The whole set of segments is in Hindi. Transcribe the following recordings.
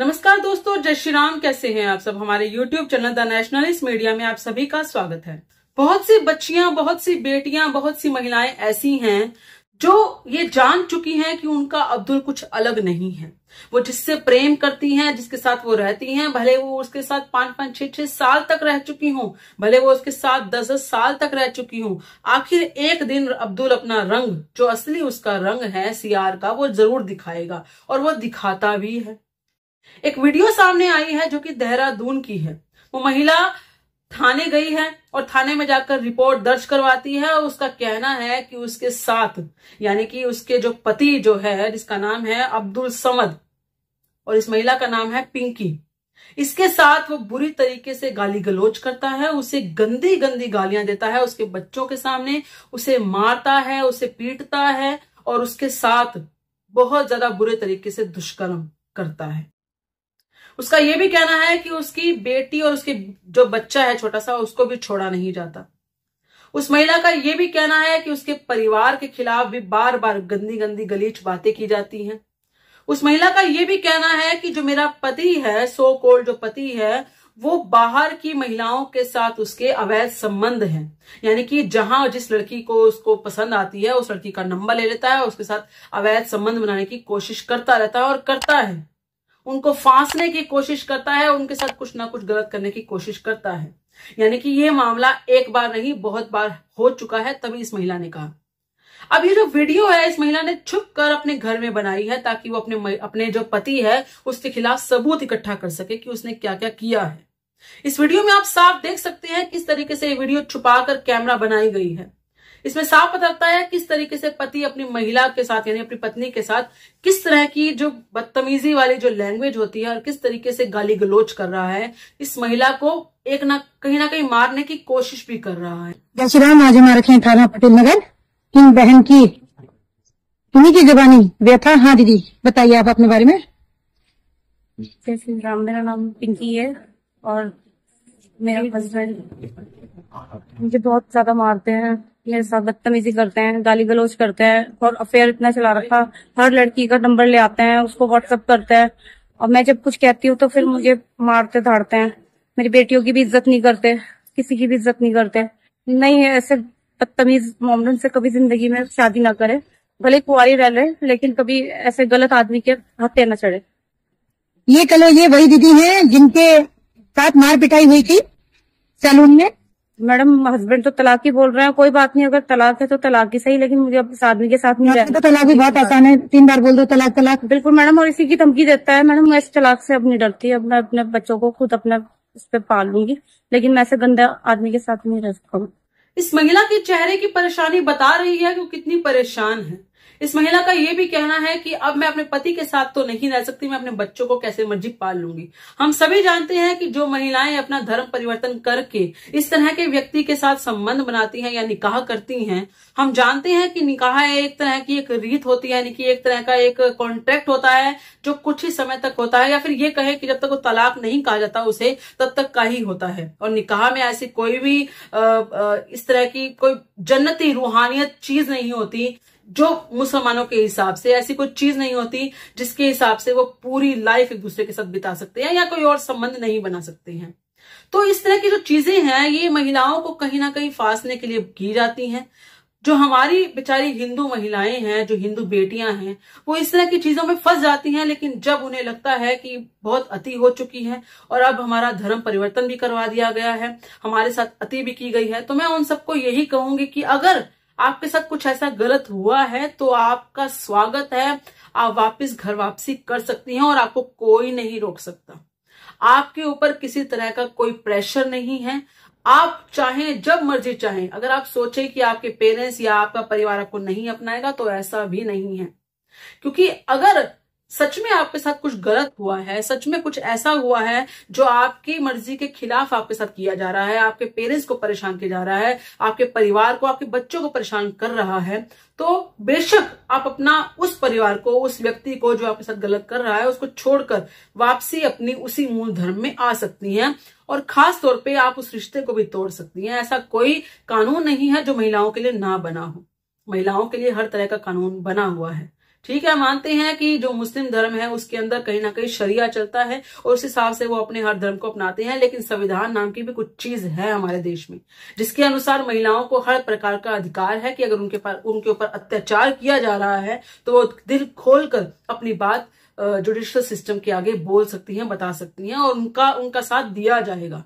नमस्कार दोस्तों जय श्री राम कैसे हैं आप सब हमारे YouTube channel the nationalist media में आप सभी का स्वागत है बहुत सी बच्चियां बहुत सी बेटियां बहुत सी महिलाएं ऐसी हैं जो ये जान चुकी हैं कि उनका अब्दुल कुछ अलग नहीं है वो जिससे प्रेम करती हैं जिसके साथ वो रहती हैं भले वो उसके साथ पांच पांच छह छह साल तक रह चुकी हूं भले वो उसके साथ दस दस साल तक रह चुकी हूं आखिर एक दिन अब्दुल अपना रंग जो असली उसका रंग है सियार का वो जरूर दिखाएगा और वो दिखाता भी है एक वीडियो सामने आई है जो कि देहरादून की है वो महिला थाने गई है और थाने में जाकर रिपोर्ट दर्ज करवाती है और उसका कहना है कि उसके साथ यानी कि उसके जो पति जो है जिसका नाम है अब्दुल समद और इस महिला का नाम है पिंकी इसके साथ वो बुरी तरीके से गाली गलोच करता है उसे गंदी गंदी गालियां देता है उसके बच्चों के सामने उसे मारता है उसे पीटता है और उसके साथ बहुत ज्यादा बुरे तरीके से दुष्कर्म करता है उसका यह भी कहना है कि उसकी बेटी और उसके जो बच्चा है छोटा सा उसको भी छोड़ा नहीं जाता उस महिला का यह भी कहना है कि उसके परिवार के खिलाफ भी बार बार गंदी गंदी गलीच बातें की जाती हैं उस महिला का यह भी कहना है कि जो मेरा पति है सो कोल्ड जो पति है वो बाहर की महिलाओं के साथ उसके अवैध संबंध हैं यानी कि जहां जिस लड़की को उसको पसंद आती है उस लड़की का नंबर ले लेता है उसके साथ अवैध संबंध बनाने की कोशिश करता रहता है और करता है उनको फांसने की कोशिश करता है उनके साथ कुछ ना कुछ गलत करने की कोशिश करता है यानी कि ये मामला एक बार नहीं बहुत बार हो चुका है तभी इस महिला ने कहा अब ये जो वीडियो है इस महिला ने छुप कर अपने घर में बनाई है ताकि वो अपने अपने जो पति है उसके खिलाफ सबूत इकट्ठा कर सके कि उसने क्या क्या किया है इस वीडियो में आप साफ देख सकते हैं किस तरीके से ये वीडियो छुपा कर कैमरा बनाई गई है इसमें साफ बताता है किस तरीके से पति अपनी महिला के साथ यानी अपनी पत्नी के साथ किस तरह की जो बदतमीजी वाली जो लैंग्वेज होती है और किस तरीके से गाली गलोच कर रहा है इस महिला को एक ना कहीं ना कहीं मारने की कोशिश भी कर रहा है जय श्री राम आज हमारे रखे थाना पटेल नगर इन बहन की इन्हीं की जबानी व्यथा हाँ दीदी बताइए आप अपने बारे में जय श्री राम मेरा नाम पिंकी है और मेरा हस्बैंड मुझे बहुत ज्यादा मारते हैं मेरे साथ बदतमीजी करते हैं गाली गलोच करते हैं और अफेयर इतना चला रखा हर लड़की का नंबर ले आते हैं उसको व्हाट्सअप करते हैं और मैं जब कुछ कहती हूँ तो फिर मुझे मारते धाड़ते हैं मेरी बेटियों की भी इज्जत नहीं करते किसी की भी इज्जत नहीं करते नहीं ऐसे बदतमीज मोमडन से कभी जिंदगी में शादी ना करे भले कुआरी रह ले, लेकिन कभी ऐसे गलत आदमी के हत्या न चढ़े ये कलो ये वही दीदी है जिनके साथ मार पिटाई हुई थी सैलून में मैडम हस्बैंड तो तलाक ही बोल रहे हैं कोई बात नहीं अगर तलाक है तो तलाक ही सही लेकिन मुझे अब आदमी के साथ नहीं तो तलाक भी बहुत आसान है तीन बार बोल दो तलाक तलाक बिल्कुल मैडम और इसी की धमकी देता है मैडम मैं इस तलाक से अब नहीं डरती अब मैं अपने बच्चों को खुद अपना इस पे पाल लूंगी लेकिन मैं ऐसे गंदे आदमी के साथ नहीं रह सकता इस महिला के चेहरे की परेशानी बता रही है की वो कितनी परेशान है इस महिला का यह भी कहना है कि अब मैं अपने पति के साथ तो नहीं रह सकती मैं अपने बच्चों को कैसे मर्जी पाल लूंगी हम सभी जानते हैं कि जो महिलाएं अपना धर्म परिवर्तन करके इस तरह के व्यक्ति के साथ संबंध बनाती हैं या निकाह करती हैं हम जानते हैं कि निकाह एक तरह की एक रीत होती है यानी कि एक तरह का एक कॉन्ट्रैक्ट होता है जो कुछ ही समय तक होता है या फिर ये कहे कि जब तक वो तलाक नहीं कहा जाता उसे तब तक का ही होता है और निकाह में ऐसी कोई भी इस तरह की कोई जन्नती रूहानियत चीज नहीं होती जो मुसलमानों के हिसाब से ऐसी कोई चीज नहीं होती जिसके हिसाब से वो पूरी लाइफ एक दूसरे के साथ बिता सकते हैं या कोई और संबंध नहीं बना सकते हैं तो इस तरह की जो चीजें हैं ये महिलाओं को कहीं ना कहीं फांसने के लिए की जाती हैं जो हमारी बेचारी हिंदू महिलाएं हैं जो हिंदू बेटियां हैं वो इस तरह की चीजों में फंस जाती हैं लेकिन जब उन्हें लगता है कि बहुत अति हो चुकी है और अब हमारा धर्म परिवर्तन भी करवा दिया गया है हमारे साथ अति भी की गई है तो मैं उन सबको यही कहूंगी कि अगर आपके साथ कुछ ऐसा गलत हुआ है तो आपका स्वागत है आप वापस घर वापसी कर सकती हैं और आपको कोई नहीं रोक सकता आपके ऊपर किसी तरह का कोई प्रेशर नहीं है आप चाहें जब मर्जी चाहें अगर आप सोचें कि आपके पेरेंट्स या आपका परिवार आपको नहीं अपनाएगा तो ऐसा भी नहीं है क्योंकि अगर सच में आपके साथ कुछ गलत हुआ है सच में कुछ ऐसा हुआ है जो आपकी मर्जी के खिलाफ आपके साथ किया जा रहा है आपके पेरेंट्स को परेशान किया जा रहा है आपके परिवार को आपके बच्चों को परेशान कर रहा है तो बेशक आप अपना उस परिवार को उस व्यक्ति को जो आपके साथ गलत कर रहा है उसको छोड़कर वापसी अपनी उसी मूल धर्म में आ सकती हैं और खास तौर पे आप उस रिश्ते को भी तोड़ सकती हैं ऐसा कोई कानून नहीं है जो महिलाओं के लिए ना बना हो महिलाओं के लिए हर तरह का कानून बना हुआ है ठीक है मानते हैं कि जो मुस्लिम धर्म है उसके अंदर कहीं ना कहीं शरिया चलता है और उस हिसाब से वो अपने हर धर्म को अपनाते हैं लेकिन संविधान नाम की भी कुछ चीज है हमारे देश में जिसके अनुसार महिलाओं को हर प्रकार का अधिकार है कि अगर उनके पास उनके ऊपर अत्याचार किया जा रहा है तो वो दिल खोल कर अपनी बात जुडिशल सिस्टम के आगे बोल सकती हैं बता सकती हैं और उनका उनका साथ दिया जाएगा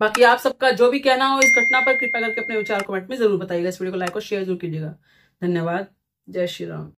बाकी आप सबका जो भी कहना हो इस घटना पर कृपया करके अपने विचार कमेंट में जरूर बताइएगा इस वीडियो को लाइक और शेयर जरूर कीजिएगा धन्यवाद जय श्री राम